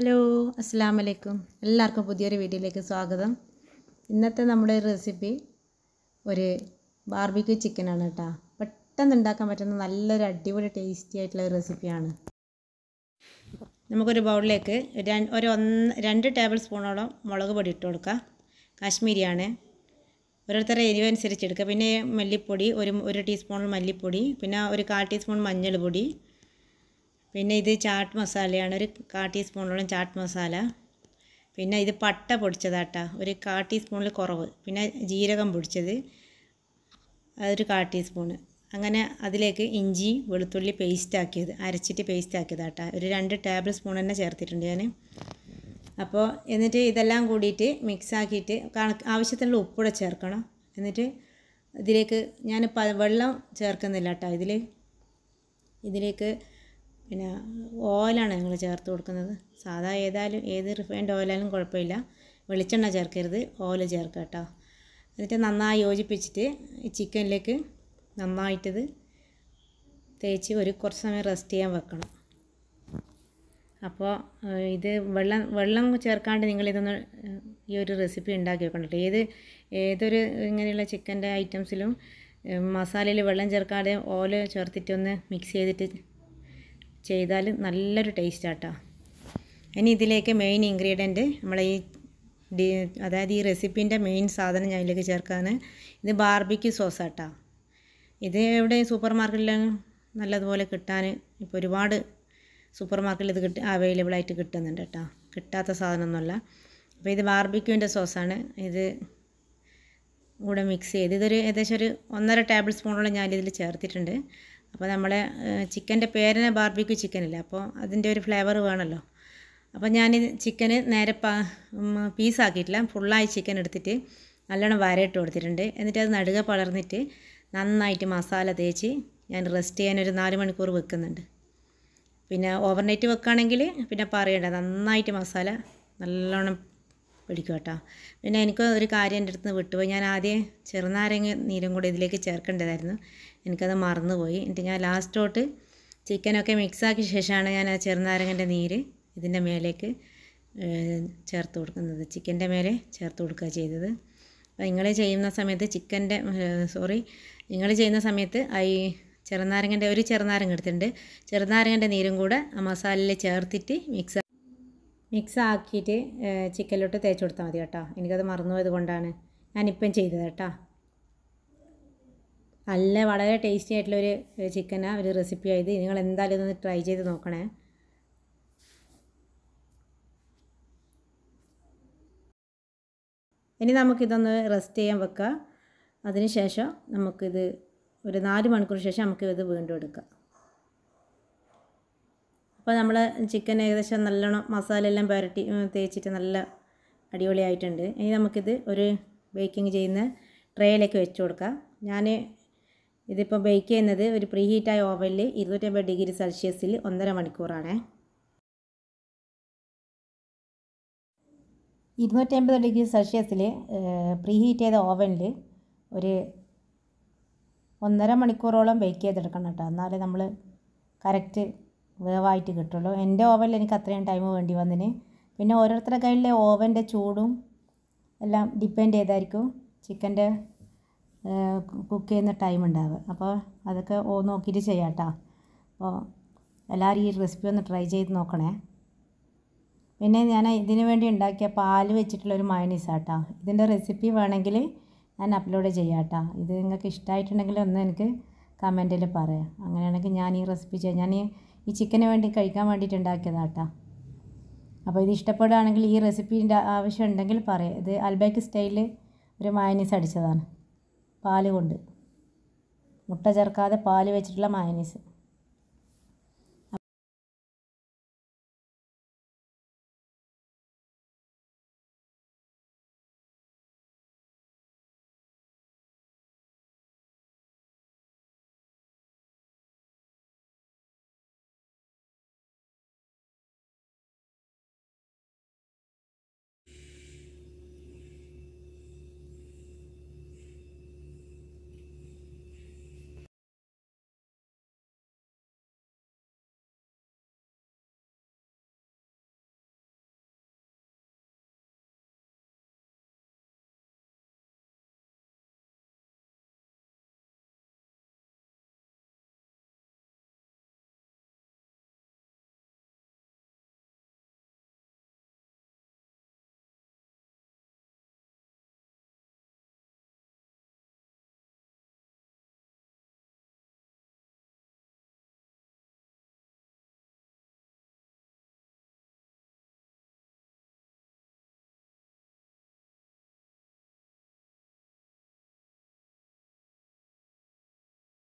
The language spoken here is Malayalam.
ഹലോ അസ്സാം വലൈക്കും എല്ലാവർക്കും പുതിയൊരു വീഡിയോയിലേക്ക് സ്വാഗതം ഇന്നത്തെ നമ്മുടെ റെസിപ്പി ഒരു ബാർബിക്യൂ ചിക്കനാണ് കേട്ടോ പെട്ടെന്ന് ഉണ്ടാക്കാൻ പറ്റുന്ന നല്ലൊരു അടിപൊളി ടേസ്റ്റി ആയിട്ടുള്ള ഒരു റെസിപ്പിയാണ് നമുക്കൊരു ബൗളിലേക്ക് ഒരു ഒന്ന് രണ്ട് ടേബിൾ സ്പൂണോളം മുളക് പൊടി ഇട്ട് കൊടുക്കുക കാശ്മീരിയാണ് ഓരോരുത്തരുടെ എരിവ് അനുസരിച്ച് എടുക്കുക പിന്നെ മല്ലിപ്പൊടി ഒരു ഒരു ടീസ്പൂൺ മല്ലിപ്പൊടി പിന്നെ ഒരു കാൽ ടീസ്പൂൺ മഞ്ഞൾ പൊടി പിന്നെ ഇത് ചാട്ട് മസാലയാണ് ഒരു കാ ടീസ്പൂണോളം ചാട്ട് മസാല പിന്നെ ഇത് പട്ട പൊടിച്ചതാട്ടാ ഒരു കാ ടീസ്പൂണിൽ കുറവ് പിന്നെ ജീരകം പൊടിച്ചത് അതൊരു കാ ടീസ്പൂണ് അങ്ങനെ അതിലേക്ക് ഇഞ്ചി വെളുത്തുള്ളി പേസ്റ്റ് അരച്ചിട്ട് പേസ്റ്റ് ഒരു രണ്ട് ടേബിൾ സ്പൂൺ തന്നെ ചേർത്തിട്ടുണ്ട് ഞാൻ അപ്പോൾ എന്നിട്ട് ഇതെല്ലാം കൂടിയിട്ട് മിക്സ് ആക്കിയിട്ട് കണക്ക് ആവശ്യത്തിനുള്ള ഉപ്പൂടെ ചേർക്കണം എന്നിട്ട് ഇതിലേക്ക് ഞാൻ വെള്ളം ചേർക്കുന്നില്ല കേട്ടോ ഇതിൽ ഇതിലേക്ക് പിന്നെ ഓയിലാണ് ഞങ്ങൾ ചേർത്ത് കൊടുക്കുന്നത് സാധാ ഏതായാലും ഏത് റിഫൈൻഡ് ഓയിലായാലും കുഴപ്പമില്ല വെളിച്ചെണ്ണ ചേർക്കരുത് ഓയിൽ ചേർക്കുക കേട്ടോ എന്നിട്ട് നന്നായി യോജിപ്പിച്ചിട്ട് ഈ ചിക്കനിലേക്ക് നന്നായിട്ടത് തേച്ച് ഒരു കുറച്ച് സമയം റെസ്റ്റ് ചെയ്യാൻ വെക്കണം അപ്പോൾ ഇത് വെള്ളം വെള്ളം ചേർക്കാണ്ട് നിങ്ങളിതൊന്ന് ഈ ഒരു റെസിപ്പി ഉണ്ടാക്കി വെക്കണം ഏത് ഏതൊരു ഇങ്ങനെയുള്ള ചിക്കൻ്റെ ഐറ്റംസിലും മസാലയിൽ വെള്ളം ചേർക്കാതെ ഓല ചേർത്തിട്ടൊന്ന് മിക്സ് ചെയ്തിട്ട് ചെയ്താൽ നല്ലൊരു ടേസ്റ്റ് ആട്ടോ ഇനി ഇതിലേക്ക് മെയിൻ ഇൻഗ്രീഡിയൻറ്റ് നമ്മളെ ഈ ഡി അതായത് ഈ റെസിപ്പിൻ്റെ മെയിൻ സാധനം ഞാൻ ഇതിലേക്ക് ചേർക്കാണ് ഇത് ബാർബിക്യൂ സോസ് ആട്ടോ ഇത് എവിടെ സൂപ്പർ മാർക്കറ്റിൽ നല്ലതുപോലെ കിട്ടാൻ ഇപ്പോൾ ഒരുപാട് സൂപ്പർ മാർക്കറ്റിൽ ഇത് കിട്ടി അവൈലബിൾ ആയിട്ട് കിട്ടുന്നുണ്ട് കേട്ടോ കിട്ടാത്ത സാധനമൊന്നുമല്ല അപ്പോൾ ഇത് ബാർബിക്യൂവിൻ്റെ സോസാണ് ഇത് കൂടെ മിക്സ് ചെയ്ത് ഇതൊരു ഏകദേശം ഒരു ഒന്നര ടേബിൾ സ്പൂണോളം ഞാനിതിൽ ചേർത്തിട്ടുണ്ട് അപ്പോൾ നമ്മളെ ചിക്കൻ്റെ പേരിന് ബാർബിക്യൂ ചിക്കനില്ല അപ്പോൾ അതിൻ്റെ ഒരു ഫ്ലേവർ വേണമല്ലോ അപ്പോൾ ഞാൻ ചിക്കന് നേരെ പീസാക്കിയിട്ടില്ല ഫുള്ളായി ചിക്കൻ എടുത്തിട്ട് നല്ലോണം വരയിട്ട് കൊടുത്തിട്ടുണ്ട് എന്നിട്ട് അത് നടുക പളർന്നിട്ട് നന്നായിട്ട് മസാല തേച്ച് ഞാൻ റെസ്റ്റ് ചെയ്യാൻ ഒരു നാല് മണിക്കൂർ വെക്കുന്നുണ്ട് പിന്നെ ഓവർനൈറ്റ് വെക്കുകയാണെങ്കിൽ പിന്നെ പറയണ്ട നന്നായിട്ട് മസാല നല്ലോണം പിടിക്കും കേട്ടോ പിന്നെ എനിക്ക് ഒരു കാര്യം എൻ്റെ അടുത്ത് വിട്ടുപോയി ഞാൻ ആദ്യം ചെറുനാരങ്ങ നീരും കൂടി ഇതിലേക്ക് ചേർക്കേണ്ടതായിരുന്നു എനിക്കത് മറന്നുപോയി എന്നിട്ട് ഞാൻ ലാസ്റ്റോട്ട് ചിക്കനൊക്കെ മിക്സാക്കിയ ശേഷമാണ് ഞാൻ ആ ചെറുനാരങ്ങൻ്റെ നീര് ഇതിൻ്റെ മേലേക്ക് ചേർത്ത് കൊടുക്കുന്നത് ചിക്കൻ്റെ മേലെ ചേർത്ത് കൊടുക്കുക ചെയ്തത് അപ്പോൾ നിങ്ങൾ ചെയ്യുന്ന സമയത്ത് ചിക്കൻ്റെ സോറി നിങ്ങൾ ചെയ്യുന്ന സമയത്ത് ഈ ചെറുനാരങ്ങൻ്റെ ഒരു ചെറുനാരങ്ങ എടുത്തിട്ടുണ്ട് ചെറുനാരങ്ങൻ്റെ നീരും കൂടെ ആ മസാലയിൽ ചേർത്തിട്ട് മിക്സ് മിക്സ് ആക്കിയിട്ട് ചിക്കനിലോട്ട് തേച്ച് കൊടുത്താൽ മതി കേട്ടോ എനിക്കത് മറന്നുപോയത് കൊണ്ടാണ് ഞാനിപ്പം ചെയ്തത് കേട്ടോ നല്ല വളരെ ടേസ്റ്റി ആയിട്ടുള്ളൊരു ചിക്കന ഒരു റെസിപ്പി ആയത് നിങ്ങൾ എന്തായാലും ഒന്ന് ട്രൈ ചെയ്ത് നോക്കണേ ഇനി നമുക്കിതൊന്ന് റെസ്റ്റ് ചെയ്യാൻ വെക്കാം അതിനുശേഷം നമുക്കിത് ഒരു നാല് മണിക്കൂർ ശേഷം നമുക്ക് ഇത് വീണ്ടും എടുക്കാം അപ്പോൾ നമ്മൾ ചിക്കൻ ഏകദേശം നല്ലോണം മസാല എല്ലാം പുരട്ടി തേച്ചിട്ട് നല്ല അടിപൊളിയായിട്ടുണ്ട് ഇനി നമുക്കിത് ഒരു ബേക്കിംഗ് ചെയ്യുന്ന ട്രേയിലേക്ക് വെച്ച് കൊടുക്കാം ഞാൻ ഇതിപ്പോൾ ബേക്ക് ചെയ്യുന്നത് ഒരു പ്രീ ഹീറ്റായ ഓവനിൽ ഇരുന്നൂറ്റമ്പത് ഡിഗ്രി സെൽഷ്യസിൽ ഒന്നര മണിക്കൂറാണ് ഇരുന്നൂറ്റമ്പത് ഡിഗ്രി സെൽഷ്യസിൽ പ്രീ ഹീറ്റ് ചെയ്ത ഓവനിൽ ഒരു ഒന്നര മണിക്കൂറോളം ബേക്ക് ചെയ്തെടുക്കണം കേട്ടോ എന്നാലേ നമ്മൾ കറക്റ്റ് വേവായിട്ട് കിട്ടുള്ളൂ എൻ്റെ ഓവനിൽ എനിക്ക് അത്രയും ടൈം വേണ്ടി വന്നിന് പിന്നെ ഓരോരുത്തരുടെ കയ്യിലെ ഓവൻ്റെ ചൂടും എല്ലാം ഡിപ്പെൻഡ് ചെയ്തായിരിക്കും ചിക്കൻ്റെ കുക്ക് ചെയ്യുന്ന ടൈം ഉണ്ടാവുക അപ്പോൾ അതൊക്കെ ഓ നോക്കിയിട്ട് ചെയ്യാം അപ്പോൾ എല്ലാവരും ഈ റെസിപ്പി ഒന്ന് ട്രൈ ചെയ്ത് നോക്കണേ പിന്നെ ഞാൻ ഇതിനു വേണ്ടി ഉണ്ടാക്കിയ പാല് വെച്ചിട്ടുള്ളൊരു ആട്ടോ ഇതിൻ്റെ റെസിപ്പി വേണമെങ്കിൽ ഞാൻ അപ്ലോഡ് ചെയ്യാട്ടോ ഇത് നിങ്ങൾക്ക് ഇഷ്ടമായിട്ടുണ്ടെങ്കിൽ ഒന്ന് എനിക്ക് കമൻറ്റിൽ പറയാം അങ്ങനെയാണെങ്കിൽ ഞാൻ ഈ റെസിപ്പി ചെയ്യാം ഞാൻ ഈ ചിക്കന് വേണ്ടി കഴിക്കാൻ വേണ്ടിയിട്ട് അപ്പോൾ ഇത് ഇഷ്ടപ്പെടുകയാണെങ്കിൽ ഈ റെസിപ്പീൻ്റെ ആവശ്യം ഉണ്ടെങ്കിൽ പറയാം ഇത് അൽബേക്ക് സ്റ്റൈലിൽ ഒരു മയനീസ് അടിച്ചതാണ് പാല് കൊണ്ട് മുട്ട ചേർക്കാതെ പാല് വെച്ചിട്ടുള്ള മയനീസ്